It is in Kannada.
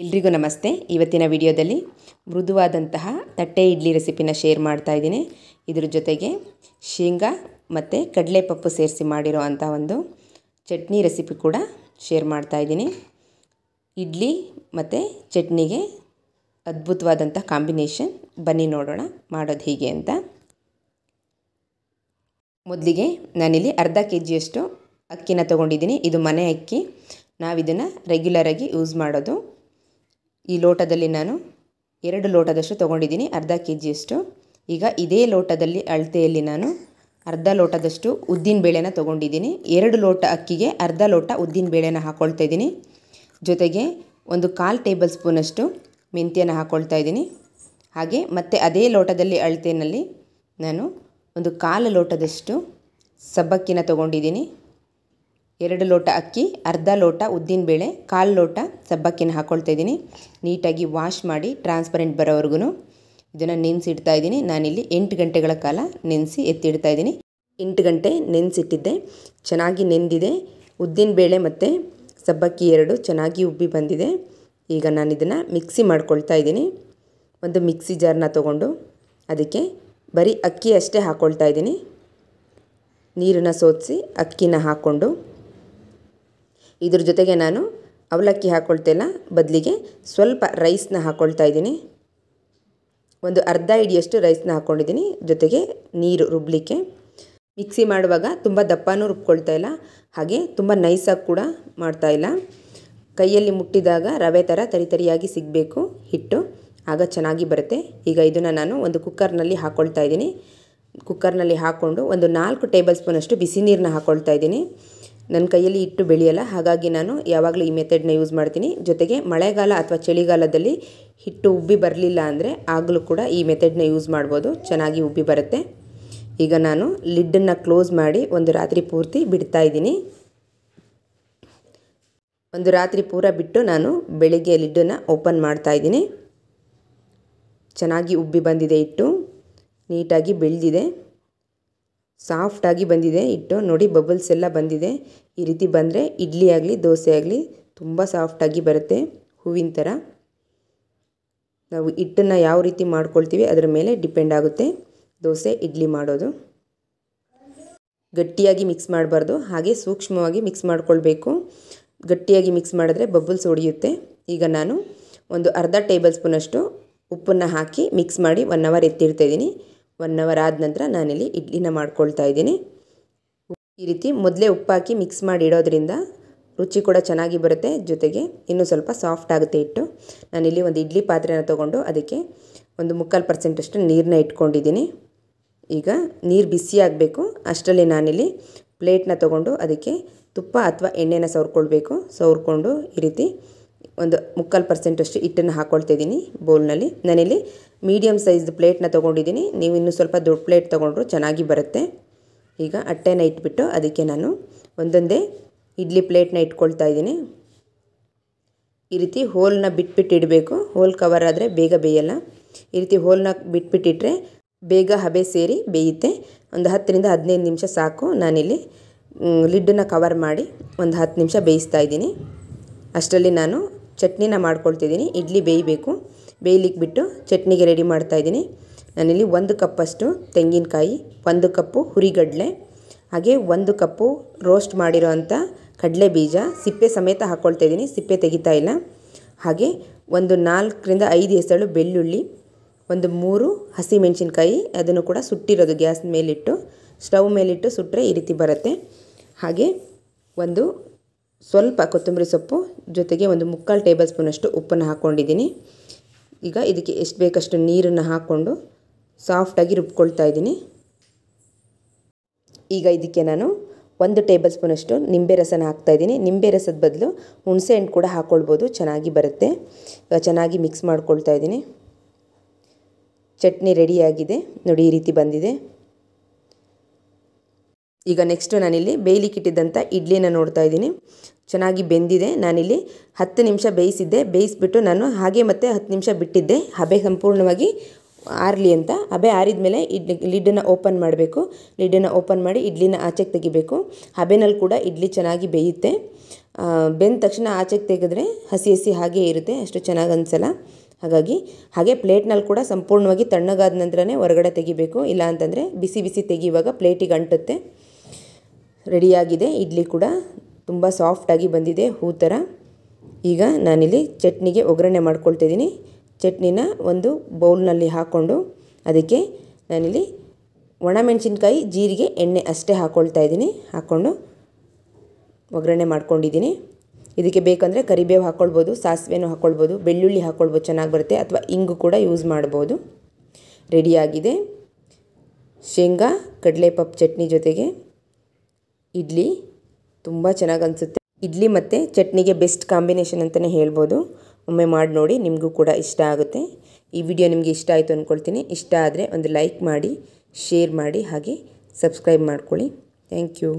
ಎಲ್ರಿಗೂ ನಮಸ್ತೆ ಇವತ್ತಿನ ವಿಡಿಯೋದಲ್ಲಿ ಮೃದುವಾದಂತಹ ತಟ್ಟೆ ಇಡ್ಲಿ ರೆಸಿಪಿನ ಶೇರ್ ಮಾಡ್ತಾ ಇದ್ದೀನಿ ಇದ್ರ ಜೊತೆಗೆ ಶೇಂಗಾ ಮತ್ತು ಕಡಲೆಪಪ್ಪು ಸೇರಿಸಿ ಮಾಡಿರೋ ಅಂಥ ಒಂದು ಚಟ್ನಿ ರೆಸಿಪಿ ಕೂಡ ಶೇರ್ ಮಾಡ್ತಾ ಇದ್ದೀನಿ ಇಡ್ಲಿ ಮತ್ತು ಚಟ್ನಿಗೆ ಅದ್ಭುತವಾದಂಥ ಕಾಂಬಿನೇಷನ್ ಬನ್ನಿ ನೋಡೋಣ ಮಾಡೋದು ಹೀಗೆ ಅಂತ ಮೊದಲಿಗೆ ನಾನಿಲ್ಲಿ ಅರ್ಧ ಕೆ ಜಿಯಷ್ಟು ಅಕ್ಕಿನ ತೊಗೊಂಡಿದ್ದೀನಿ ಇದು ಮನೆ ಅಕ್ಕಿ ನಾವಿದನ್ನು ರೆಗ್ಯುಲರಾಗಿ ಯೂಸ್ ಮಾಡೋದು ಈ ಲೋಟದಲ್ಲಿ ನಾನು ಎರಡು ಲೋಟದಷ್ಟು ತೊಗೊಂಡಿದ್ದೀನಿ ಅರ್ಧ ಕೆ ಜಿಯಷ್ಟು ಈಗ ಇದೇ ಲೋಟದಲ್ಲಿ ಅಳತೆಯಲ್ಲಿ ನಾನು ಅರ್ಧ ಲೋಟದಷ್ಟು ಉದ್ದಿನ ಬೇಳೆನ ತೊಗೊಂಡಿದ್ದೀನಿ ಎರಡು ಲೋಟ ಅಕ್ಕಿಗೆ ಅರ್ಧ ಲೋಟ ಉದ್ದಿನ ಬೇಳೆನ ಹಾಕ್ಕೊಳ್ತಾ ಇದ್ದೀನಿ ಜೊತೆಗೆ ಒಂದು ಕಾಲು ಟೇಬಲ್ ಸ್ಪೂನಷ್ಟು ಮೆಂತ್ಯನ ಹಾಕ್ಕೊಳ್ತಾ ಇದ್ದೀನಿ ಹಾಗೆ ಮತ್ತೆ ಅದೇ ಲೋಟದಲ್ಲಿ ಅಳತೆಯಲ್ಲಿ ನಾನು ಒಂದು ಕಾಲು ಲೋಟದಷ್ಟು ಸಬ್ಬಕ್ಕಿನ ತೊಗೊಂಡಿದ್ದೀನಿ ಎರಡು ಲೋಟ ಅಕ್ಕಿ ಅರ್ಧ ಲೋಟ ಉದ್ದಿನಬೇಳೆ ಕಾಲು ಲೋಟ ಸಬ್ಬಕ್ಕಿನ ಹಾಕ್ಕೊಳ್ತಾ ಇದ್ದೀನಿ ನೀಟಾಗಿ ವಾಶ್ ಮಾಡಿ ಟ್ರಾನ್ಸ್ಪರೆಂಟ್ ಬರೋವರೆಗೂ ಇದನ್ನು ನೆನೆಸಿಡ್ತಾ ಇದ್ದೀನಿ ನಾನಿಲ್ಲಿ ಎಂಟು ಗಂಟೆಗಳ ಕಾಲ ನೆನೆಸಿ ಎತ್ತಿಡ್ತಾ ಇದ್ದೀನಿ ಎಂಟು ಗಂಟೆ ನೆನೆಸಿಟ್ಟಿದ್ದೆ ಚೆನ್ನಾಗಿ ನೆಂದಿದೆ ಉದ್ದಿನ ಬೇಳೆ ಮತ್ತು ಸಬ್ಬಕ್ಕಿ ಎರಡು ಚೆನ್ನಾಗಿ ಉಬ್ಬಿ ಬಂದಿದೆ ಈಗ ನಾನು ಇದನ್ನು ಮಿಕ್ಸಿ ಮಾಡ್ಕೊಳ್ತಾ ಇದ್ದೀನಿ ಒಂದು ಮಿಕ್ಸಿ ಜಾರ್ನ ತೊಗೊಂಡು ಅದಕ್ಕೆ ಬರೀ ಅಕ್ಕಿ ಅಷ್ಟೇ ಹಾಕ್ಕೊಳ್ತಾ ಇದ್ದೀನಿ ನೀರನ್ನು ಸೋದಿಸಿ ಅಕ್ಕಿನ ಹಾಕ್ಕೊಂಡು ಇದ್ರ ಜೊತೆಗೆ ನಾನು ಅವಲಕ್ಕಿ ಹಾಕ್ಕೊಳ್ತೇನೆ ಬದಲಿಗೆ ಸ್ವಲ್ಪ ರೈಸ್ನ ಹಾಕ್ಕೊಳ್ತಾ ಇದ್ದೀನಿ ಒಂದು ಅರ್ಧ ಇಡಿಯಷ್ಟು ರೈಸ್ನ ಹಾಕ್ಕೊಂಡಿದ್ದೀನಿ ಜೊತೆಗೆ ನೀರು ರುಬ್ಬಲಿಕ್ಕೆ ಮಿಕ್ಸಿ ಮಾಡುವಾಗ ತುಂಬ ದಪ್ಪನೂ ರುಬ್ಕೊಳ್ತಾ ಇಲ್ಲ ಹಾಗೆ ತುಂಬ ನೈಸಾಗಿ ಕೂಡ ಮಾಡ್ತಾ ಇಲ್ಲ ಕೈಯಲ್ಲಿ ಮುಟ್ಟಿದಾಗ ರವೆ ಥರ ತರಿತರಿಯಾಗಿ ಸಿಗಬೇಕು ಹಿಟ್ಟು ಆಗ ಚೆನ್ನಾಗಿ ಬರುತ್ತೆ ಈಗ ಇದನ್ನು ನಾನು ಒಂದು ಕುಕ್ಕರ್ನಲ್ಲಿ ಹಾಕ್ಕೊಳ್ತಾ ಇದ್ದೀನಿ ಕುಕ್ಕರ್ನಲ್ಲಿ ಹಾಕ್ಕೊಂಡು ಒಂದು ನಾಲ್ಕು ಟೇಬಲ್ ಸ್ಪೂನಷ್ಟು ಬಿಸಿ ನೀರನ್ನ ಹಾಕ್ಕೊಳ್ತಾ ಇದ್ದೀನಿ ನನ್ನ ಕೈಯಲ್ಲಿ ಇಟ್ಟು ಬೆಳೆಯಲ್ಲ ಹಾಗಾಗಿ ನಾನು ಯಾವಾಗಲೂ ಈ ಮೆಥಡ್ನ ಯೂಸ್ ಮಾಡ್ತೀನಿ ಜೊತೆಗೆ ಮಳೆಗಾಲ ಅಥವಾ ಚಳಿಗಾಲದಲ್ಲಿ ಹಿಟ್ಟು ಉಬ್ಬಿ ಬರಲಿಲ್ಲ ಅಂದರೆ ಆಗಲೂ ಕೂಡ ಈ ಮೆಥಡನ್ನ ಯೂಸ್ ಮಾಡ್ಬೋದು ಚೆನ್ನಾಗಿ ಉಬ್ಬಿ ಬರುತ್ತೆ ಈಗ ನಾನು ಲಿಡ್ಡನ್ನು ಕ್ಲೋಸ್ ಮಾಡಿ ಒಂದು ರಾತ್ರಿ ಪೂರ್ತಿ ಬಿಡ್ತಾ ಇದ್ದೀನಿ ಒಂದು ರಾತ್ರಿ ಪೂರ ಬಿಟ್ಟು ನಾನು ಬೆಳಿಗ್ಗೆ ಲಿಡ್ಡನ್ನು ಓಪನ್ ಮಾಡ್ತಾ ಇದ್ದೀನಿ ಚೆನ್ನಾಗಿ ಉಬ್ಬಿ ಬಂದಿದೆ ಹಿಟ್ಟು ನೀಟಾಗಿ ಬೆಳೆದಿದೆ ಸಾಫ್ಟಾಗಿ ಬಂದಿದೆ ಹಿಟ್ಟು ನೋಡಿ ಬಬಲ್ಸ್ ಎಲ್ಲ ಬಂದಿದೆ ಈ ರೀತಿ ಬಂದರೆ ಇಡ್ಲಿ ಆಗಲಿ ದೋಸೆ ಆಗಲಿ ತುಂಬ ಸಾಫ್ಟಾಗಿ ಬರುತ್ತೆ ಹೂವಿನ ಥರ ನಾವು ಹಿಟ್ಟನ್ನು ಯಾವ ರೀತಿ ಮಾಡ್ಕೊಳ್ತೀವಿ ಅದರ ಮೇಲೆ ಡಿಪೆಂಡ್ ಆಗುತ್ತೆ ದೋಸೆ ಇಡ್ಲಿ ಮಾಡೋದು ಗಟ್ಟಿಯಾಗಿ ಮಿಕ್ಸ್ ಮಾಡಬಾರ್ದು ಹಾಗೆ ಸೂಕ್ಷ್ಮವಾಗಿ ಮಿಕ್ಸ್ ಮಾಡ್ಕೊಳ್ಬೇಕು ಗಟ್ಟಿಯಾಗಿ ಮಿಕ್ಸ್ ಮಾಡಿದ್ರೆ ಬಬಲ್ಸ್ ಒಡೆಯುತ್ತೆ ಈಗ ನಾನು ಒಂದು ಅರ್ಧ ಟೇಬಲ್ ಸ್ಪೂನಷ್ಟು ಉಪ್ಪನ್ನು ಹಾಕಿ ಮಿಕ್ಸ್ ಮಾಡಿ ಒನ್ ಅವರ್ ಎತ್ತಿಡ್ತಾಯಿದ್ದೀನಿ ಒನ್ ಅವರ್ ಆದ ನಂತರ ನಾನಿಲ್ಲಿ ಇಡ್ಲಿನ ಮಾಡ್ಕೊಳ್ತಾ ಇದ್ದೀನಿ ಈ ರೀತಿ ಮೊದಲೇ ಉಪ್ಪಾಕಿ ಮಿಕ್ಸ್ ಮಾಡಿ ಇಡೋದ್ರಿಂದ ರುಚಿ ಕೂಡ ಚೆನ್ನಾಗಿ ಬರುತ್ತೆ ಜೊತೆಗೆ ಇನ್ನೂ ಸ್ವಲ್ಪ ಸಾಫ್ಟ್ ಆಗುತ್ತೆ ಇಟ್ಟು ನಾನಿಲ್ಲಿ ಒಂದು ಇಡ್ಲಿ ಪಾತ್ರೆನ ತೊಗೊಂಡು ಅದಕ್ಕೆ ಒಂದು ಮುಕ್ಕಾಲು ಪರ್ಸೆಂಟಷ್ಟು ನೀರನ್ನ ಇಟ್ಕೊಂಡಿದ್ದೀನಿ ಈಗ ನೀರು ಬಿಸಿ ಆಗಬೇಕು ಅಷ್ಟರಲ್ಲಿ ನಾನಿಲ್ಲಿ ಪ್ಲೇಟ್ನ ತೊಗೊಂಡು ಅದಕ್ಕೆ ತುಪ್ಪ ಅಥವಾ ಎಣ್ಣೆನ ಸವ್ರ್ಕೊಳ್ಬೇಕು ಸವರ್ಕೊಂಡು ಈ ರೀತಿ ಒಂದು ಮುಕ್ಕಾಲು ಪರ್ಸೆಂಟಷ್ಟು ಹಿಟ್ಟನ್ನು ಹಾಕ್ಕೊಳ್ತಾ ಇದ್ದೀನಿ ಬೌಲ್ನಲ್ಲಿ ನಾನಿಲ್ಲಿ ಮೀಡಿಯಮ್ ಸೈಜ್ದು ಪ್ಲೇಟ್ನ ತೊಗೊಂಡಿದ್ದೀನಿ ನೀವು ಇನ್ನೂ ಸ್ವಲ್ಪ ದೊಡ್ಡ ಪ್ಲೇಟ್ ತೊಗೊಂಡ್ರು ಚೆನ್ನಾಗಿ ಬರುತ್ತೆ ಈಗ ಅಟ್ಟೆನ ಇಟ್ಬಿಟ್ಟು ಅದಕ್ಕೆ ನಾನು ಒಂದೊಂದೇ ಇಡ್ಲಿ ಪ್ಲೇಟ್ನ ಇಟ್ಕೊಳ್ತಾ ಇದ್ದೀನಿ ಈ ರೀತಿ ಹೋಲನ್ನ ಬಿಟ್ಬಿಟ್ಟು ಇಡಬೇಕು ಹೋಲ್ ಕವರ್ ಆದರೆ ಬೇಗ ಬೇಯಲ್ಲ ಈ ರೀತಿ ಹೋಲನ್ನ ಬಿಟ್ಬಿಟ್ಟಿಟ್ರೆ ಬೇಗ ಹಬೆ ಸೇರಿ ಬೇಯುತ್ತೆ ಒಂದು ಹತ್ತರಿಂದ ಹದಿನೈದು ನಿಮಿಷ ಸಾಕು ನಾನಿಲ್ಲಿ ಲಿಡ್ಡನ್ನು ಕವರ್ ಮಾಡಿ ಒಂದು ಹತ್ತು ನಿಮಿಷ ಬೇಯಿಸ್ತಾ ಇದ್ದೀನಿ ಅಷ್ಟರಲ್ಲಿ ನಾನು ಚಟ್ನಿನ ಮಾಡ್ಕೊಳ್ತಿದ್ದೀನಿ ಇಡ್ಲಿ ಬೇಯಬೇಕು ಬೇಯಲಿಕ್ಕೆ ಬಿಟ್ಟು ಚಟ್ನಿಗೆ ರೆಡಿ ಮಾಡ್ತಾಯಿದ್ದೀನಿ ನಾನಿಲ್ಲಿ ಒಂದು ಕಪ್ಪಷ್ಟು ತೆಂಗಿನಕಾಯಿ ಒಂದು ಕಪ್ಪು ಹುರಿಗಡಲೆ ಹಾಗೆ ಒಂದು ಕಪ್ಪು ರೋಸ್ಟ್ ಮಾಡಿರೋ ಅಂಥ ಕಡಲೆ ಬೀಜ ಸಿಪ್ಪೆ ಸಮೇತ ಹಾಕ್ಕೊಳ್ತಾಯಿದ್ದೀನಿ ಸಿಪ್ಪೆ ತೆಗಿತಾ ಇಲ್ಲ ಹಾಗೆ ಒಂದು ನಾಲ್ಕರಿಂದ ಐದು ಹೆಸಳು ಬೆಳ್ಳುಳ್ಳಿ ಒಂದು ಮೂರು ಹಸಿಮೆಣಸಿನ್ಕಾಯಿ ಅದನ್ನು ಕೂಡ ಸುಟ್ಟಿರೋದು ಗ್ಯಾಸ್ ಮೇಲಿಟ್ಟು ಸ್ಟವ್ ಮೇಲಿಟ್ಟು ಸುಟ್ಟರೆ ಈ ರೀತಿ ಬರುತ್ತೆ ಹಾಗೆ ಒಂದು ಸ್ವಲ್ಪ ಕೊತ್ತಂಬರಿ ಸೊಪ್ಪು ಜೊತೆಗೆ ಒಂದು ಮುಕ್ಕಾಲು ಟೇಬಲ್ ಸ್ಪೂನಷ್ಟು ಉಪ್ಪನ್ನು ಹಾಕ್ಕೊಂಡಿದ್ದೀನಿ ಈಗ ಇದಕ್ಕೆ ಎಷ್ಟು ಬೇಕಷ್ಟು ನೀರನ್ನು ಹಾಕ್ಕೊಂಡು ಸಾಫ್ಟಾಗಿ ರುಬ್ಕೊಳ್ತಾ ಇದ್ದೀನಿ ಈಗ ಇದಕ್ಕೆ ನಾನು ಒಂದು ಟೇಬಲ್ ಸ್ಪೂನಷ್ಟು ನಿಂಬೆ ರಸನ ಹಾಕ್ತಾಯಿದ್ದೀನಿ ನಿಂಬೆ ರಸದ ಬದಲು ಹುಣಸೆ ಹಣ್ಣು ಕೂಡ ಹಾಕ್ಕೊಳ್ಬೋದು ಚೆನ್ನಾಗಿ ಬರುತ್ತೆ ಚೆನ್ನಾಗಿ ಮಿಕ್ಸ್ ಮಾಡ್ಕೊಳ್ತಾ ಇದ್ದೀನಿ ಚಟ್ನಿ ರೆಡಿಯಾಗಿದೆ ನೋಡಿ ಈ ರೀತಿ ಬಂದಿದೆ ಈಗ ನೆಕ್ಸ್ಟ್ ನಾನಿಲ್ಲಿ ಬೇಯ್ಲಿಕ್ಕಿಟ್ಟಿದ್ದಂಥ ಇಡ್ಲಿನ ನೋಡ್ತಾ ಇದ್ದೀನಿ ಚೆನ್ನಾಗಿ ಬೆಂದಿದೆ ನಾನಿಲ್ಲಿ ಹತ್ತು ನಿಮಿಷ ಬೇಯಿಸಿದ್ದೆ ಬೇಯಿಸಿಬಿಟ್ಟು ನಾನು ಹಾಗೆ ಮತ್ತೆ ಹತ್ತು ನಿಮಿಷ ಬಿಟ್ಟಿದ್ದೆ ಹಬೆ ಸಂಪೂರ್ಣವಾಗಿ ಆರಲಿ ಅಂತ ಹಬೆ ಆರಿದ ಮೇಲೆ ಇಡ್ಲಿ ಲಿಡ್ಡನ್ನು ಓಪನ್ ಮಾಡಬೇಕು ಲಿಡ್ಡನ್ನು ಓಪನ್ ಮಾಡಿ ಇಡ್ಲಿನ ಆಚೆಗೆ ತೆಗಿಬೇಕು ಹಬೆನಲ್ಲಿ ಕೂಡ ಇಡ್ಲಿ ಚೆನ್ನಾಗಿ ಬೇಯುತ್ತೆ ಬೆಂದ ತಕ್ಷಣ ಆಚೆಗೆ ತೆಗೆದ್ರೆ ಹಸಿ ಹಸಿ ಹಾಗೆ ಇರುತ್ತೆ ಅಷ್ಟು ಚೆನ್ನಾಗಿ ಅನಿಸಲ್ಲ ಹಾಗಾಗಿ ಹಾಗೆ ಪ್ಲೇಟ್ನಲ್ಲಿ ಕೂಡ ಸಂಪೂರ್ಣವಾಗಿ ತಣ್ಣಗಾದ ನಂತರನೇ ಹೊರಗಡೆ ತೆಗಿಬೇಕು ಇಲ್ಲ ಅಂತಂದರೆ ಬಿಸಿ ಬಿಸಿ ತೆಗೆಯುವಾಗ ಪ್ಲೇಟಿಗೆ ಅಂಟುತ್ತೆ ರೆಡಿಯಾಗಿದೆ ಇಡ್ಲಿ ಕೂಡ ತುಂಬ ಸಾಫ್ಟಾಗಿ ಬಂದಿದೆ ಹೂ ಥರ ಈಗ ನಾನಿಲ್ಲಿ ಚಟ್ನಿಗೆ ಒಗ್ಗರಣೆ ಮಾಡ್ಕೊಳ್ತಿದ್ದೀನಿ ಚಟ್ನಿನ ಒಂದು ಬೌಲ್ನಲ್ಲಿ ಹಾಕ್ಕೊಂಡು ಅದಕ್ಕೆ ನಾನಿಲ್ಲಿ ಒಣಮೆಣಸಿನ್ಕಾಯಿ ಜೀರಿಗೆ ಎಣ್ಣೆ ಅಷ್ಟೇ ಹಾಕ್ಕೊಳ್ತಾ ಇದ್ದೀನಿ ಹಾಕ್ಕೊಂಡು ಒಗ್ಗರಣೆ ಮಾಡ್ಕೊಂಡಿದ್ದೀನಿ ಇದಕ್ಕೆ ಬೇಕಂದರೆ ಕರಿಬೇವು ಹಾಕ್ಕೊಳ್ಬೋದು ಸಾಸಿವೆನೂ ಹಾಕ್ಕೊಳ್ಬೋದು ಬೆಳ್ಳುಳ್ಳಿ ಹಾಕ್ಕೊಳ್ಬೋದು ಚೆನ್ನಾಗಿ ಬರುತ್ತೆ ಅಥವಾ ಇಂಗು ಕೂಡ ಯೂಸ್ ಮಾಡ್ಬೋದು ರೆಡಿಯಾಗಿದೆ ಶೇಂಗಾ ಕಡಲೆಪಪ್ಪು ಚಟ್ನಿ ಜೊತೆಗೆ ಇಡ್ಲಿ ತುಂಬ ಚೆನ್ನಾಗಿ ಅನಿಸುತ್ತೆ ಇಡ್ಲಿ ಮತ್ತು ಚಟ್ನಿಗೆ ಬೆಸ್ಟ್ ಕಾಂಬಿನೇಷನ್ ಅಂತಲೇ ಹೇಳ್ಬೋದು ಒಮ್ಮೆ ಮಾಡಿ ನೋಡಿ ನಿಮಗೂ ಕೂಡ ಇಷ್ಟ ಆಗುತ್ತೆ ಈ ವಿಡಿಯೋ ನಿಮಗೆ ಇಷ್ಟ ಆಯಿತು ಅಂದ್ಕೊಳ್ತೀನಿ ಇಷ್ಟ ಆದರೆ ಒಂದು ಲೈಕ್ ಮಾಡಿ ಶೇರ್ ಮಾಡಿ ಹಾಗೆ ಸಬ್ಸ್ಕ್ರೈಬ್ ಮಾಡ್ಕೊಳ್ಳಿ ಥ್ಯಾಂಕ್ ಯು